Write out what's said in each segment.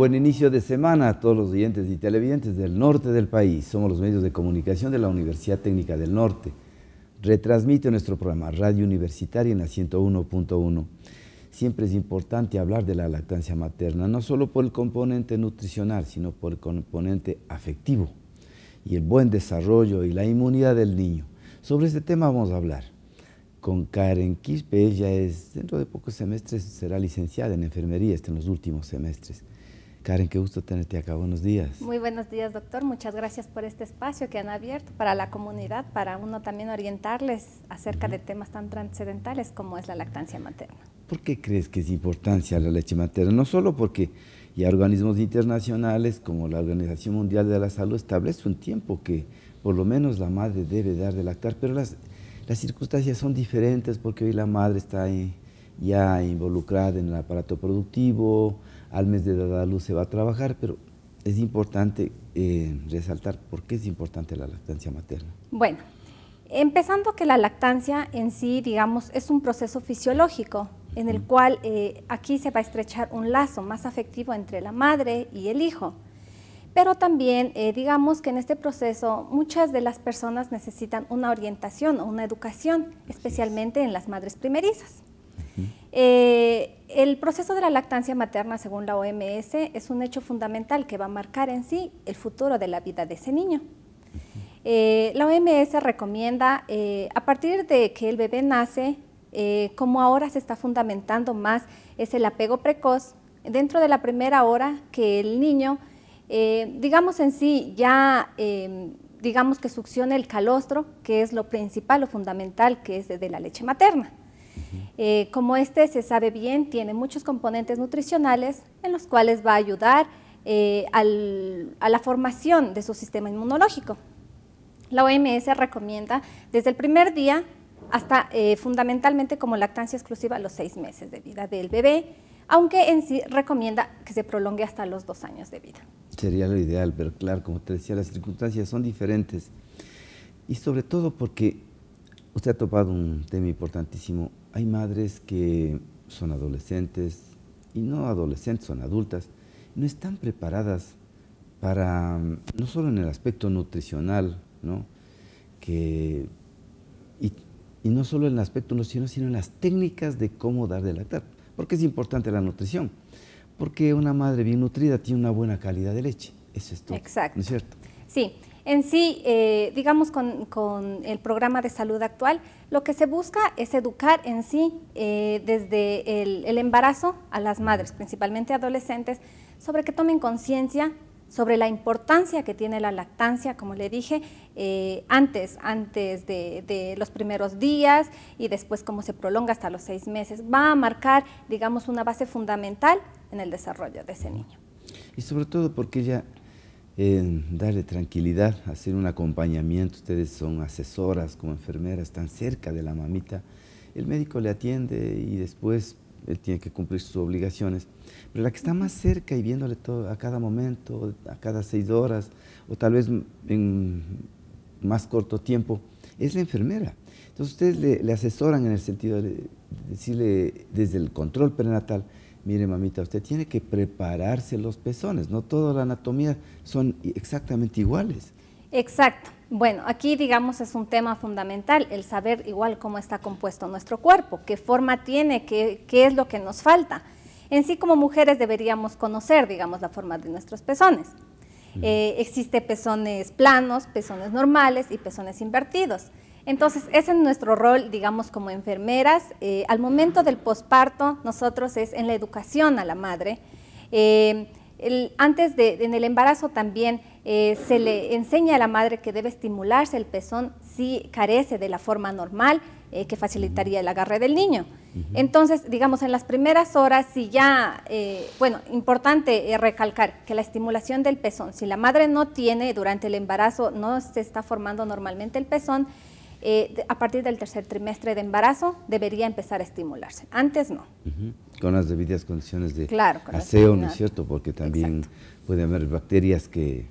buen inicio de semana a todos los oyentes y televidentes del norte del país. Somos los medios de comunicación de la Universidad Técnica del Norte. Retransmite nuestro programa Radio Universitaria en la 101.1. Siempre es importante hablar de la lactancia materna, no solo por el componente nutricional, sino por el componente afectivo y el buen desarrollo y la inmunidad del niño. Sobre este tema vamos a hablar con Karen Quispe. Ella es, dentro de pocos semestres será licenciada en enfermería, está en los últimos semestres. Karen, qué gusto tenerte acá. Buenos días. Muy buenos días, doctor. Muchas gracias por este espacio que han abierto para la comunidad, para uno también orientarles acerca de temas tan trascendentales como es la lactancia materna. ¿Por qué crees que es importancia la leche materna? No solo porque ya organismos internacionales como la Organización Mundial de la Salud establece un tiempo que por lo menos la madre debe dar de lactar, pero las, circunstancias son diferentes porque hoy la madre está eh, ya involucrada en el aparato productivo, al mes de la luz se va a trabajar, pero es importante eh, resaltar por qué es importante la lactancia materna. Bueno, empezando que la lactancia en sí, digamos, es un proceso fisiológico en el cual eh, aquí se va a estrechar un lazo más afectivo entre la madre y el hijo. Pero también, eh, digamos que en este proceso muchas de las personas necesitan una orientación o una educación, especialmente en las madres primerizas. Eh, el proceso de la lactancia materna, según la OMS, es un hecho fundamental que va a marcar en sí el futuro de la vida de ese niño. Eh, la OMS recomienda, eh, a partir de que el bebé nace, como ahora se está fundamentando más, es el apego precoz, dentro de la primera hora que el niño, digamos en sí, ya em, digamos que succione el calostro, que es lo principal, lo fundamental, que es de la leche materna. Eh, como este se sabe bien, tiene muchos componentes nutricionales en los cuales va a ayudar eh, a la formación de su sistema inmunológico. La OMS recomienda desde el primer día hasta eh, fundamentalmente como lactancia exclusiva los seis meses de vida del bebé, aunque en sí recomienda que se prolongue hasta los dos años de vida. Sería lo ideal, pero claro, como te decía, las circunstancias son diferentes y sobre todo porque Usted ha topado un tema importantísimo. Hay madres que son adolescentes, y no adolescentes, son adultas, no están preparadas para, mm, no solo en el aspecto nutricional, ¿no? Que, y, no solo en el aspecto nutricional, sino en las técnicas de cómo dar de lactar. Porque es importante la nutrición. Porque una madre bien nutrida tiene una buena calidad de leche. Eso es todo. Exacto. ¿No es cierto? Sí. En sí, eh, digamos con, el programa de salud actual, lo que se busca es educar en sí eh, desde el, embarazo a las madres, principalmente adolescentes, sobre que tomen conciencia sobre la importancia que tiene la lactancia, como le dije, eh, antes, antes de, de, los primeros días y después cómo se prolonga hasta los seis meses, va a marcar, digamos, una base fundamental en el desarrollo de ese niño. Y sobre todo porque ya darle tranquilidad, hacer un acompañamiento. Ustedes son asesoras como enfermeras, están cerca de la mamita. El médico le atiende y después él tiene que cumplir sus obligaciones. Pero la que está más cerca y viéndole todo a cada momento, a cada seis horas, o tal vez en más corto tiempo, es la enfermera. Entonces ustedes le asesoran en el sentido de decirle desde el control prenatal, mire mamita, usted tiene que prepararse los pezones, no toda la anatomía son exactamente iguales. Exacto. Bueno, aquí digamos es un tema fundamental, el saber igual cómo está compuesto nuestro cuerpo, qué forma tiene, qué, es lo que nos falta. En sí como mujeres deberíamos conocer, digamos, la forma de nuestros pezones. Eh, existe pezones planos, pezones normales y pezones invertidos. Entonces, ese es nuestro rol, digamos, como enfermeras. Eh, al momento del posparto, nosotros es en la educación a la madre. Eh, antes de, en el embarazo también eh, se le enseña a la madre que debe estimularse el pezón si carece de la forma normal que facilitaría el agarre del niño. Entonces, digamos, en las primeras horas, si ya, bueno, importante recalcar que la estimulación del pezón, si la madre no tiene durante el embarazo, no se está formando normalmente el pezón, eh, a partir del tercer trimestre de embarazo debería empezar a estimularse. Antes no. Con las debidas condiciones de aseo, ¿no es cierto? Porque también puede haber bacterias que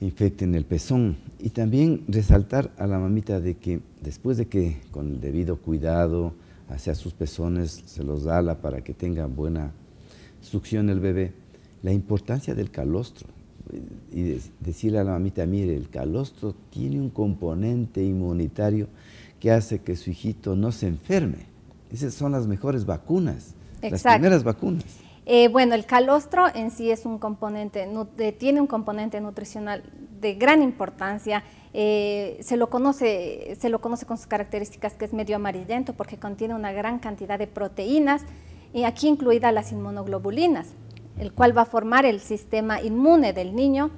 infecten el pezón. Y también resaltar a la mamita de que después de que con el debido cuidado hacia sus pezones se los da para que tenga buena succión el bebé, la importancia del calostro y decirle a la mamita, mire, el calostro tiene un componente inmunitario que hace que su hijito no se enferme. Esas son las mejores vacunas, las primeras vacunas. Eh, bueno, el calostro en sí es un componente, tiene un componente nutricional de gran importancia. Eh, se, lo conoce, se lo conoce con sus características que es medio amarillento porque contiene una gran cantidad de proteínas, y aquí incluidas las inmunoglobulinas el cual va a formar el sistema inmune del niño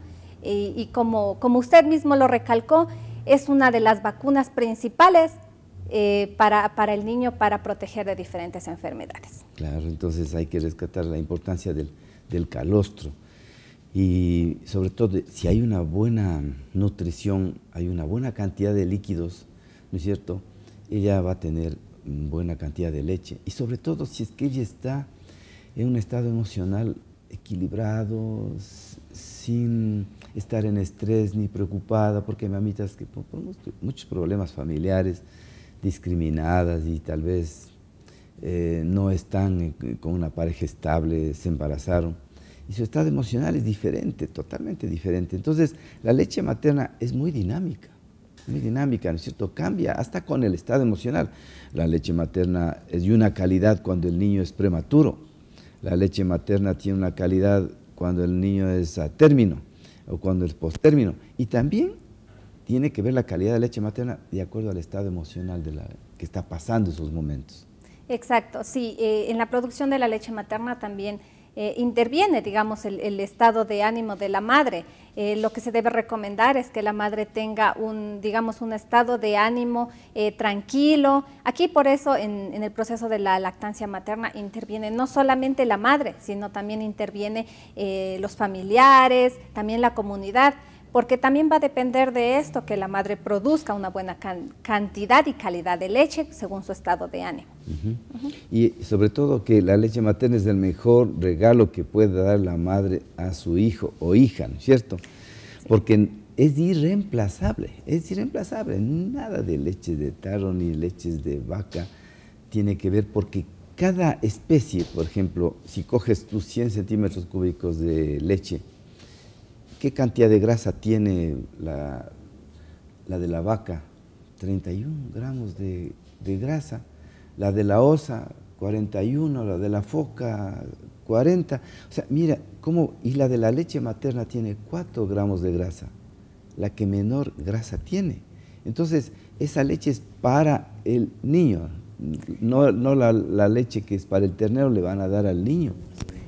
y, como, como, usted mismo lo recalcó, es una de las vacunas principales eh, para, el niño para proteger de diferentes enfermedades. Claro, entonces hay que rescatar la importancia del, del calostro y sobre todo si hay una buena nutrición, hay una buena cantidad de líquidos, ¿no es cierto? Ella va a tener buena cantidad de leche y sobre todo si es que ella está en un estado emocional equilibrados, sin estar en estrés ni preocupada, porque mamitas que por, muchos problemas familiares, discriminadas y tal vez eh, no están eh, con una pareja estable, se embarazaron. Y su estado emocional es diferente, totalmente diferente. Entonces, la leche materna es muy dinámica, muy dinámica, ¿no es cierto? Cambia hasta con el estado emocional. La leche materna es de una calidad cuando el niño es prematuro la leche materna tiene una calidad cuando el niño es a término o cuando es término. Y también tiene que ver la calidad de la leche materna de acuerdo al estado emocional de la, que está pasando en esos momentos. Exacto, sí. Eh, en la producción de la leche materna también eh, interviene, digamos, el, estado de ánimo de la madre. Eh, lo que se debe recomendar es que la madre tenga un, digamos, un estado de ánimo eh, tranquilo. Aquí por eso en, en, el proceso de la lactancia materna interviene no solamente la madre, sino también interviene los familiares, también la comunidad porque también va a depender de esto que la madre produzca una buena cantidad y calidad de leche según su estado de ánimo. Y sobre todo que la leche materna es el mejor regalo que puede dar la madre a su hijo o hija, ¿no es cierto? Porque es irreemplazable, es irreemplazable. Nada de leche de tarro ni leches de vaca tiene que ver porque cada especie, por ejemplo, si coges tus 100 centímetros cúbicos de leche, ¿Qué cantidad de grasa tiene la, de la vaca? 31 gramos de, grasa. La de la osa, 41. La de la foca, 40. O sea, mira, cómo, y la de la leche materna tiene 4 gramos de grasa, la que menor grasa tiene. Entonces, esa leche es para el niño, no, no la, la leche que es para el ternero le van a dar al niño.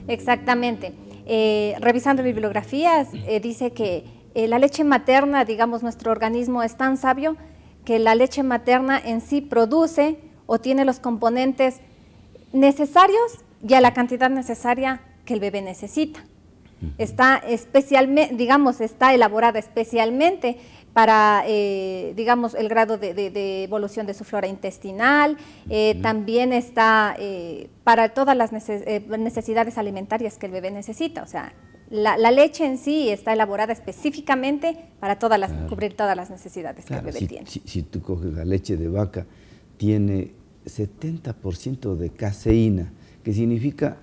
Exactamente. Eh, revisando bibliografías, eh, dice que eh, la leche materna, digamos, nuestro organismo es tan sabio que la leche materna en sí produce o tiene los componentes necesarios y a la cantidad necesaria que el bebé necesita. Está especialmente, digamos, está elaborada especialmente para, eh, digamos, el grado de, de, evolución de su flora intestinal, eh, también está eh, para todas las necesidades alimentarias que el bebé necesita, o sea, la, leche en sí está elaborada específicamente para todas las, cubrir todas las necesidades que el bebé tiene. si, tú coges la leche de vaca, tiene 70% de caseína, que significa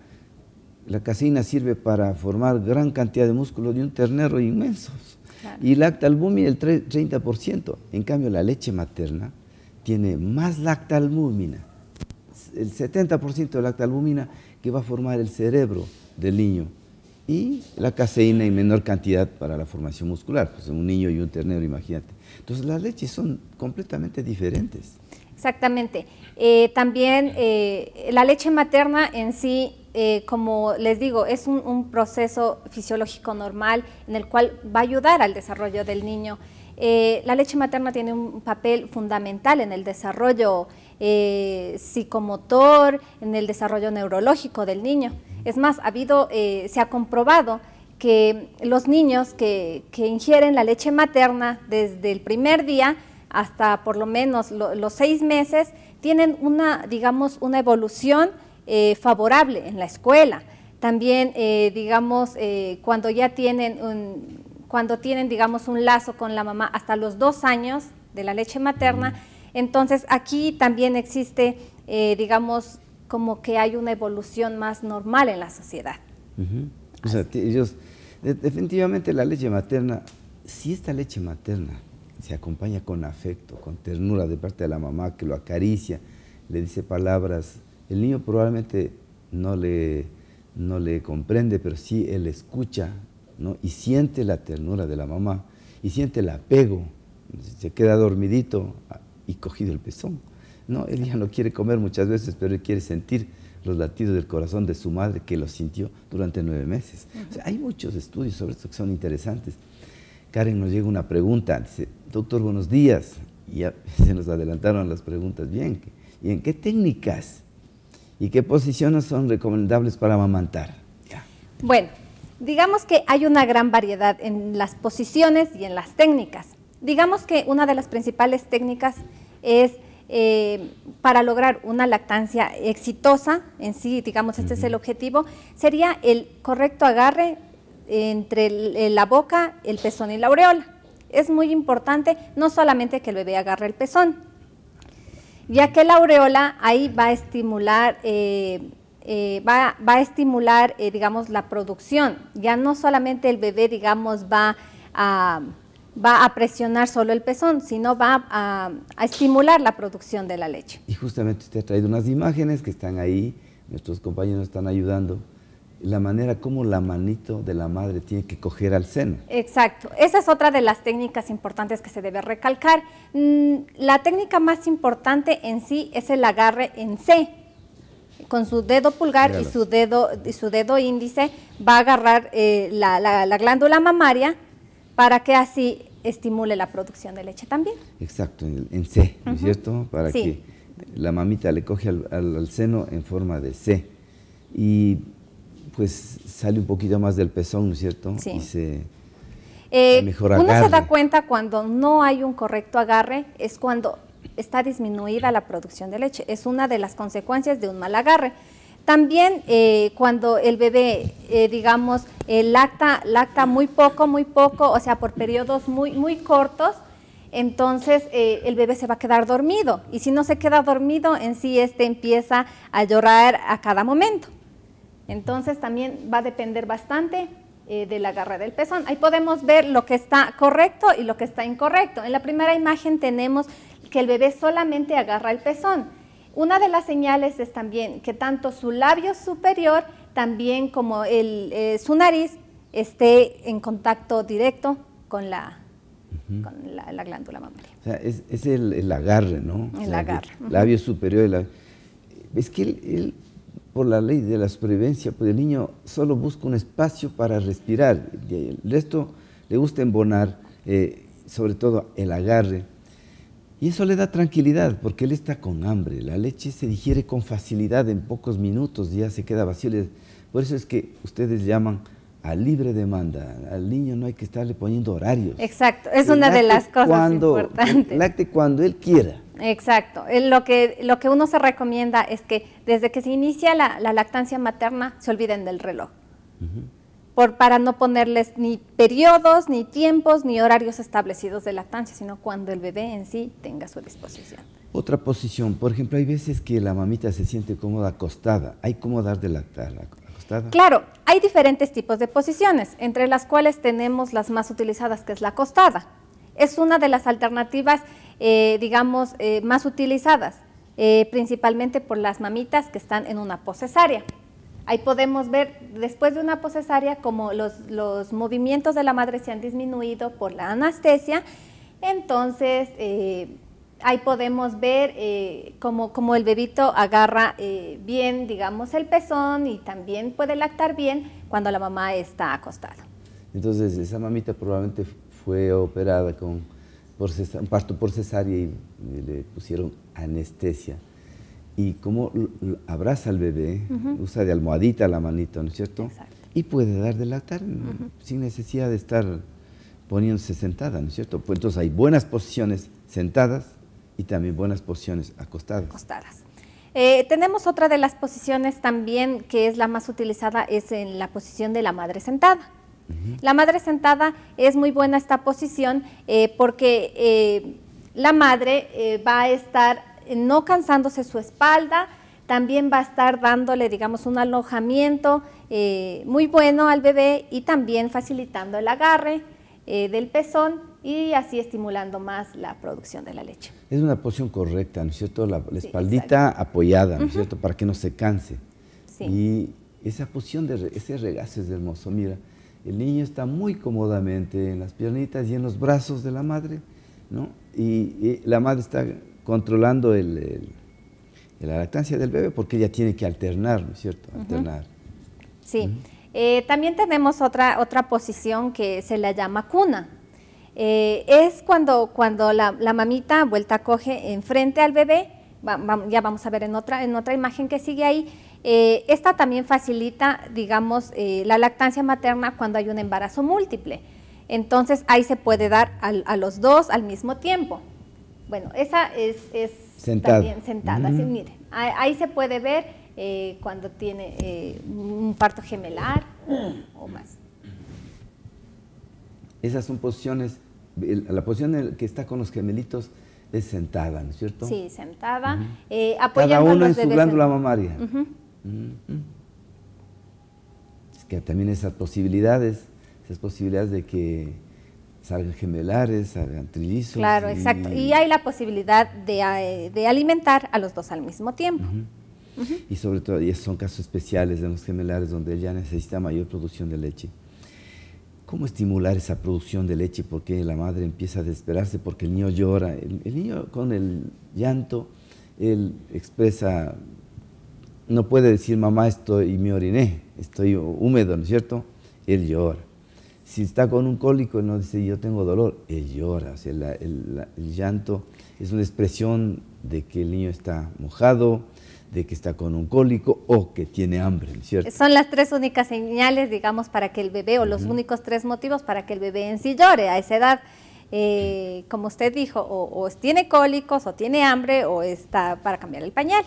la caseína sirve para formar gran cantidad de músculos de un ternero inmensos Y lactalbumina el 30%. En cambio, la leche materna tiene más lactalbumina, el 70% de lactalbumina que va a formar el cerebro del niño y la caseína en menor cantidad para la formación muscular, pues un niño y un ternero, imagínate. Entonces las leches son completamente diferentes. Exactamente. Eh, también eh, la leche materna en sí eh, como les digo, es un, proceso fisiológico normal en el cual va a ayudar al desarrollo del niño. Eh, la leche materna tiene un papel fundamental en el desarrollo eh, psicomotor, en el desarrollo neurológico del niño. Es más, habido, se ha comprobado que los niños que, ingieren la leche materna desde el primer día hasta por lo menos los seis meses, tienen una, digamos, una evolución eh, favorable en la escuela. También, eh, digamos, eh, cuando ya tienen, un, cuando tienen, digamos, un lazo con la mamá hasta los dos años de la leche materna, entonces aquí también existe, digamos, como que hay una evolución más normal en la sociedad. ellos, definitivamente la leche materna, si esta leche materna se acompaña con afecto, con ternura de parte de la mamá que lo acaricia, le dice palabras el niño probablemente no le, no le comprende, pero sí él escucha ¿no? y siente la ternura de la mamá y siente el apego. Se queda dormidito ah, y cogido el pezón. No, él ya no quiere comer muchas veces, pero él quiere sentir los latidos del corazón de su madre que lo sintió durante nueve meses. hay muchos estudios sobre esto que son interesantes. Karen nos llega una pregunta, dice, doctor, buenos días. ya se nos adelantaron las preguntas. Bien, ¿y en qué técnicas y qué posiciones son recomendables para amamantar. Bueno, digamos que hay una gran variedad en las posiciones y en las técnicas. Digamos que una de las principales técnicas es eh, para lograr una lactancia exitosa, en sí, digamos, este es el objetivo, sería el correcto agarre entre la boca, el pezón y la aureola. Es muy importante no solamente que el bebé agarre el pezón, ya que la aureola ahí va a estimular, eh, eh, va, a estimular, eh, digamos, la producción. Ya no solamente el bebé, digamos, va a, va a presionar solo el pezón, sino va a, a estimular la producción de la leche. Y justamente usted ha traído unas imágenes que están ahí, nuestros compañeros están ayudando la manera como la manito de la madre tiene que coger al seno. Exacto, esa es otra de las técnicas importantes que se debe recalcar. Mm, la técnica más importante en sí es el agarre en C. Con su dedo pulgar y su dedo, y su dedo índice va a agarrar eh, la, glándula mamaria para que así estimule la producción de leche también. Exacto, en C, ¿no es cierto? Para que la mamita le coge al, al, seno en forma de C. Y pues sale un poquito más del pezón, ¿no es cierto? Sí. Y se, eh, uno se da cuenta cuando no hay un correcto agarre, es cuando está disminuida la producción de leche. Es una de las consecuencias de un mal agarre. También eh, cuando el bebé, eh, digamos, eh, lacta, lacta muy poco, muy poco, o sea, por periodos muy, muy cortos, entonces el bebé se va a quedar dormido. Y si no se queda dormido, en sí este empieza a llorar a cada momento. Entonces también va a depender bastante eh, de la del pezón. Ahí podemos ver lo que está correcto y lo que está incorrecto. En la primera imagen tenemos que el bebé solamente agarra el pezón. Una de las señales es también que tanto su labio superior, también como eh, su nariz, esté en contacto directo con la, glándula mamaria. O sea, es, el, agarre, ¿no? El agarre. labio superior. El que el, por la ley de la supervivencia, pues el niño solo busca un espacio para respirar. El resto le gusta embonar, eh, sobre todo el agarre. Y eso le da tranquilidad porque él está con hambre. La leche se digiere con facilidad en pocos minutos, ya se queda vacío. Por eso es que ustedes llaman a libre demanda. Al niño no hay que estarle poniendo horarios. Exacto, es una de las cosas cuando, importantes. cuando él quiera. Exacto. Eh, lo que, lo que uno se recomienda es que desde que se inicia la, lactancia materna se olviden del reloj. Por, para no ponerles ni periodos, ni tiempos, ni horarios establecidos de lactancia, sino cuando el bebé en sí tenga su disposición. Otra posición, por ejemplo, hay veces que la mamita se siente cómoda acostada. ¿Hay cómo dar de lactar acostada? Claro, hay diferentes tipos de posiciones, entre las cuales tenemos las más utilizadas, que es la acostada es una de las alternativas, eh, digamos, eh, más utilizadas, eh, principalmente por las mamitas que están en una posesaria. Ahí podemos ver después de una posesaria como los, movimientos de la madre se han disminuido por la anestesia, entonces ahí podemos ver eh, cómo, el bebito agarra bien, digamos, el pezón y también puede lactar bien cuando la mamá está acostada. Entonces, esa mamita probablemente fue operada con por un parto por cesárea y le pusieron anestesia. Y como abraza al bebé, usa de almohadita la manito, ¿no es cierto? Y puede dar de lactar sin necesidad de estar poniéndose sentada, ¿no es cierto? Pues entonces hay buenas posiciones sentadas y también buenas posiciones acostadas. Acostadas. Eh, tenemos otra de las posiciones también que es la más utilizada, es en la posición de la madre sentada. La madre sentada es muy buena esta posición eh, porque eh, la madre eh, va a estar no cansándose su espalda, también va a estar dándole, digamos, un alojamiento muy bueno al bebé y también facilitando el agarre del pezón y así estimulando más la producción de la leche. Es una posición correcta, ¿no es cierto? La, espaldita apoyada, ¿no es cierto? Para que no se canse. Sí. Y esa posición, de, ese regazo es hermoso, mira el niño está muy cómodamente en las piernitas y en los brazos de la madre, ¿no? Y, la madre está controlando la lactancia del bebé porque ella tiene que alternar, ¿no es cierto? Alternar. Sí. Eh, también tenemos otra, otra posición que se la llama cuna. Eh, es cuando, cuando la, mamita vuelta coge enfrente al bebé, ya vamos a ver en otra, en otra imagen que sigue ahí, eh, esta también facilita, digamos, eh, la lactancia materna cuando hay un embarazo múltiple. Entonces ahí se puede dar a los dos al mismo tiempo. Bueno, esa es, también sentada. ahí, se puede ver eh, cuando tiene un parto gemelar o más. Esas son posiciones, la posición que está con los gemelitos es sentada, ¿no es cierto? Sí, sentada. Cada uno en su glándula mamaria. Mm, mm. Es que también esas posibilidades, esas posibilidades de que salgan gemelares, salgan trillizos. Claro, exacto. Y hay la posibilidad eh, de, alimentar a los dos al mismo tiempo. Y sobre todo, y son casos especiales de los gemelares donde ya necesita mayor producción de leche. ¿Cómo estimular esa producción de leche? Porque la madre empieza a desesperarse porque el niño llora. El, el niño con el llanto, él expresa no puede decir, mamá, estoy, y me oriné, estoy húmedo, ¿no es cierto? Él llora. Si está con un cólico, no dice, yo tengo dolor, él llora. O sea, el, llanto es una expresión de que el niño está mojado, de que está con un cólico o que tiene hambre, ¿no es cierto? Son las tres únicas señales, digamos, para que el bebé, o los únicos tres motivos para que el bebé en sí llore a esa edad. Eh, como usted dijo, o, tiene cólicos, o tiene hambre, o está para cambiar el pañal.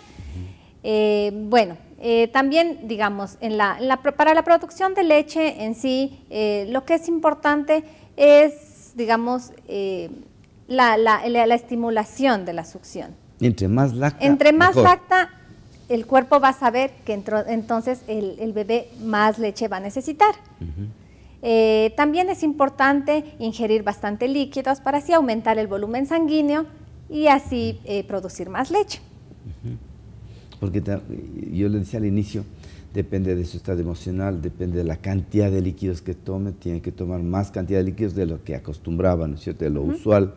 Eh, bueno, eh, también, digamos, en la, para la producción de leche en sí, eh, lo que es importante es, digamos, la, estimulación de la succión. Entre más lacta, Entre más lacta, el cuerpo va a saber que entonces el, bebé más leche va a necesitar. también es importante ingerir bastante líquidos para así aumentar el volumen sanguíneo y así producir más leche porque yo le decía al inicio, depende de su estado emocional, depende de la cantidad de líquidos que tome, tiene que tomar más cantidad de líquidos de lo que acostumbraba, ¿no es cierto?, de lo usual,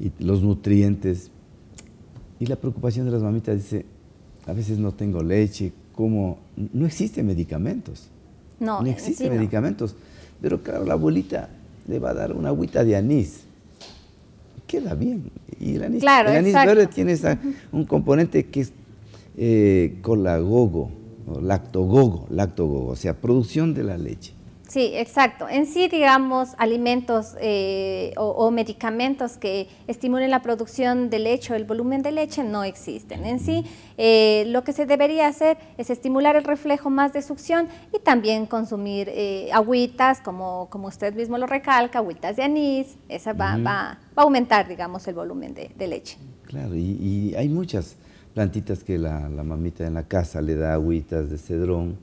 y los nutrientes. Y la preocupación de las mamitas dice, a veces no tengo leche, ¿cómo? No existen medicamentos. No, no existen medicamentos. Pero claro, la abuelita le va a dar una agüita de anís. Queda bien. Y el anís, verde tiene un componente que es eh, colagogo, o lactogogo, lactogogo, o sea, producción de la leche. Sí, exacto. En sí, digamos, alimentos eh, o, medicamentos que estimulen la producción de leche o el volumen de leche no existen. En sí, eh, lo que se debería hacer es estimular el reflejo más de succión y también consumir eh, agüitas, como, como usted mismo lo recalca, agüitas de anís. Esa va, va, va a aumentar, digamos, el volumen de, leche. Claro, y, y hay muchas plantitas que la, mamita en la casa le da agüitas de cedrón,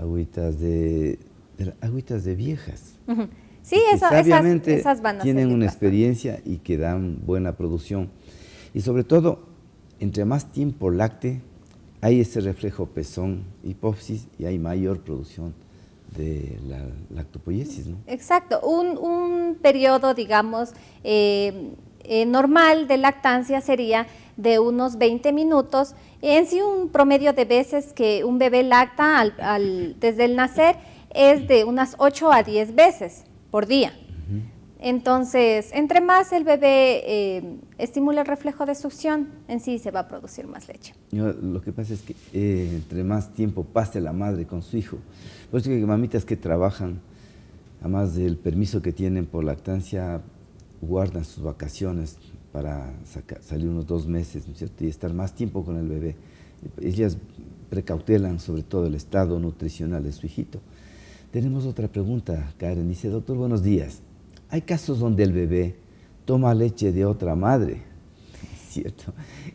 agüitas de, agüitas de viejas. Sí, esas, esas tienen una experiencia y que dan buena producción. Y sobre todo, entre más tiempo lacte, hay ese reflejo pezón, hipófisis y hay mayor producción de la lactopoiesis, ¿no? Exacto, un, periodo, digamos, eh, eh, normal de lactancia sería de unos 20 minutos, en sí un promedio de veces que un bebé lacta desde el nacer es de unas 8 a 10 veces por día. Entonces, entre más el bebé eh, estimula el reflejo de succión, en sí se va a producir más leche. lo que pasa es que eh, entre más tiempo pase la madre con su hijo, por eso que mamitas que trabajan, además del permiso que tienen por lactancia, guardan sus vacaciones, para salir unos dos meses, ¿no es cierto? Y estar más tiempo con el bebé. Ellas precautelan sobre todo el estado nutricional de su hijito. Tenemos otra pregunta, Karen. Dice, doctor, buenos días. Hay casos donde el bebé toma leche de otra madre, ¿cierto?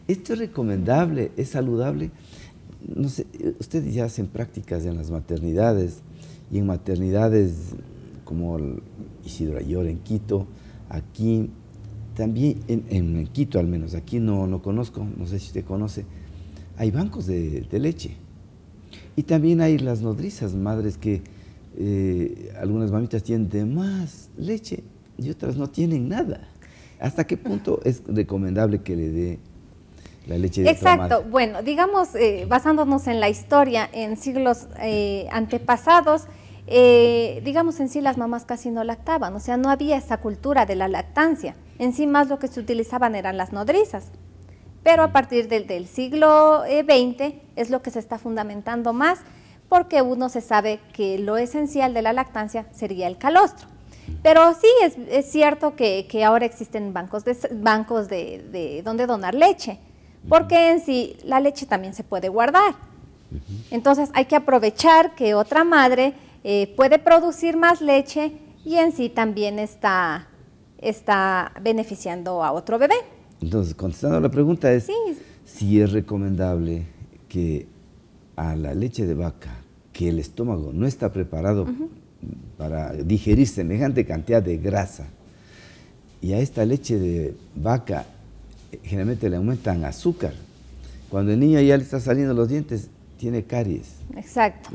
¿Esto es recomendable? ¿Es saludable? No sé, ustedes ya hacen prácticas en las maternidades y en maternidades como Isidro Ayor en Quito, aquí también en, Quito al menos, aquí no, no conozco, no sé si te conoce, hay bancos de, leche. Y también hay las nodrizas, madres que eh, algunas mamitas tienen de más leche y otras no tienen nada. ¿Hasta qué punto es recomendable que le dé la leche de Exacto, bueno, digamos, eh, basándonos en la historia, en siglos eh, antepasados, eh, digamos en sí las mamás casi no lactaban, o sea, no había esa cultura de la lactancia. En sí más lo que se utilizaban eran las nodrizas. Pero a partir del, siglo XX eh, es lo que se está fundamentando más porque uno se sabe que lo esencial de la lactancia sería el calostro. Pero sí es, cierto que, ahora existen bancos, de, bancos de, donde donar leche, porque en sí la leche también se puede guardar. Entonces hay que aprovechar que otra madre eh, puede producir más leche y en sí también está, está beneficiando a otro bebé. Entonces, contestando la pregunta es si es recomendable que a la leche de vaca, que el estómago no está preparado para digerir semejante cantidad de grasa, y a esta leche de vaca eh, generalmente le aumentan azúcar. Cuando el niño ya le está saliendo los dientes, tiene caries. Exacto.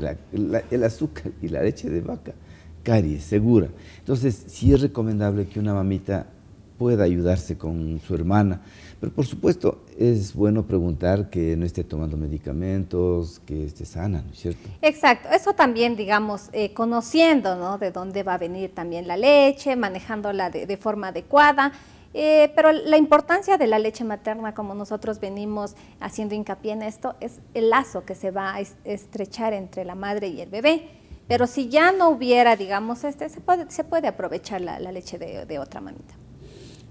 el azúcar y la leche de vaca, caries, segura. Entonces, sí es recomendable que una mamita pueda ayudarse con su hermana. Pero por supuesto, es bueno preguntar que no esté tomando medicamentos, que esté sana, ¿no es cierto? Exacto, eso también, digamos, eh, conociendo, ¿no? De dónde va a venir también la leche, manejándola de forma adecuada. Eh, pero la importancia de la leche materna, como nosotros venimos haciendo hincapié en esto, es el lazo que se va a estrechar entre la madre y el bebé. Pero si ya no hubiera, digamos, este, se puede, aprovechar la, leche de, otra mamita.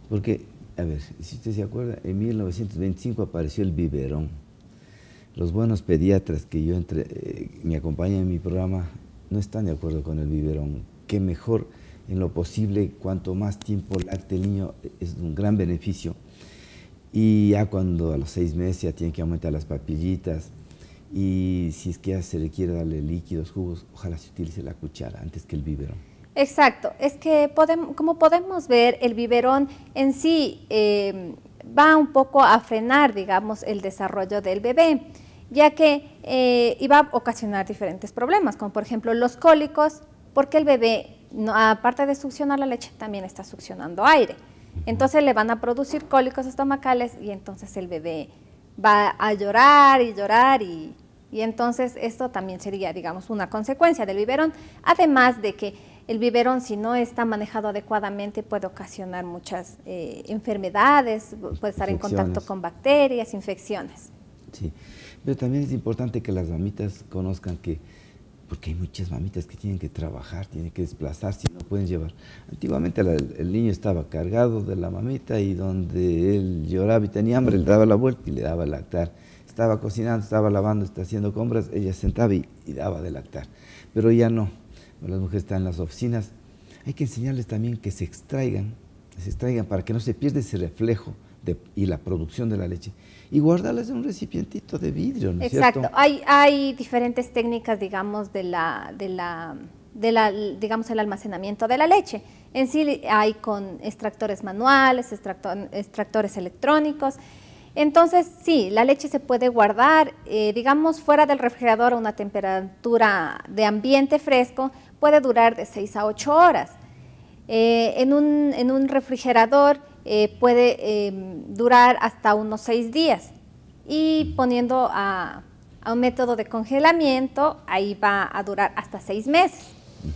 Porque, a ver, si usted se acuerda, en 1925 apareció el biberón. Los buenos pediatras que yo entre, eh, me acompañan en mi programa no están de acuerdo con el biberón. Qué mejor en lo posible, cuanto más tiempo lacte el niño, es un gran beneficio. Y ya cuando a los seis meses ya tiene que aumentar las papillitas y si es que ya se requiere darle líquidos, jugos, ojalá se utilice la cuchara antes que el biberón. Exacto, es que como podemos ver, el biberón en sí em, va un poco a frenar, digamos, el desarrollo del bebé, ya que iba eh, a ocasionar diferentes problemas, como por ejemplo los cólicos, porque el bebé aparte de succionar la leche, también está succionando aire. Entonces le van a producir cólicos estomacales y entonces el bebé va a llorar y llorar y, y entonces esto también sería, digamos, una consecuencia del biberón, además de que el biberón, si no está manejado adecuadamente, puede ocasionar muchas eh, enfermedades, puede estar en contacto con bacterias, infecciones. Sí, pero también es importante que las mamitas conozcan que porque hay muchas mamitas que tienen que trabajar, tienen que desplazarse y no pueden llevar. Antiguamente el niño estaba cargado de la mamita y donde él lloraba y tenía hambre, él daba la vuelta y le daba el lactar. Estaba cocinando, estaba lavando, estaba haciendo compras, ella sentaba y, daba de lactar. Pero ya no, las mujeres están en las oficinas. Hay que enseñarles también que se extraigan, se extraigan para que no se pierda ese reflejo y la producción de la leche y guardarlas en un recipientito de vidrio. ¿no Exacto. Hay, hay diferentes técnicas, digamos, de la, de la, digamos, el almacenamiento de la leche. En sí hay con extractores manuales, extractores electrónicos. Entonces, sí, la leche se puede guardar, eh, digamos, fuera del refrigerador a una temperatura de ambiente fresco, puede durar de 6 a 8 horas. Eh, en, un, en un refrigerador eh, puede em, durar hasta unos seis días. Y poniendo a, un método de congelamiento, ahí va a durar hasta seis meses.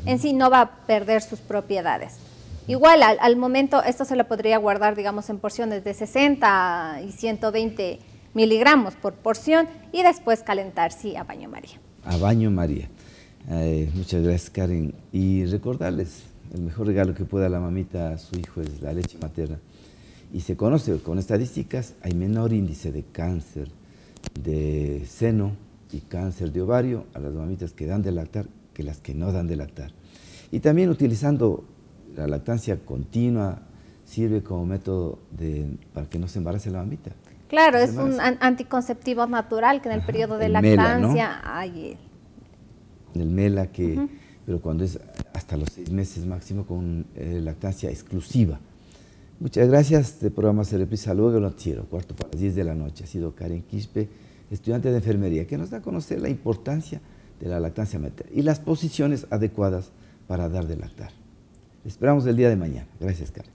En sí no va a perder sus propiedades. Igual, al, momento, esto se lo podría guardar, digamos, en porciones de 60 y 120 miligramos por porción y después calentar, sí, a baño María. A baño María. muchas gracias, Karen. Y recordarles, el mejor regalo que pueda la mamita a su hijo es la leche materna. Y se conoce con estadísticas, hay menor índice de cáncer de seno y cáncer de ovario a las mamitas que dan de lactar que las que no dan de lactar. Y también utilizando la lactancia continua sirve como método de, para que no se embarace la mamita. Claro, es un anticonceptivo natural que en el periodo de lactancia El mela que, pero cuando es hasta los seis meses máximo con eh, lactancia exclusiva. Muchas gracias. Este programa se repisa luego los noticiero, cuarto para las 10 de la noche. Ha sido Karen Quispe, estudiante de enfermería, que nos da a conocer la importancia de la lactancia materna y las posiciones adecuadas para dar de lactar. esperamos el día de mañana. Gracias, Karen.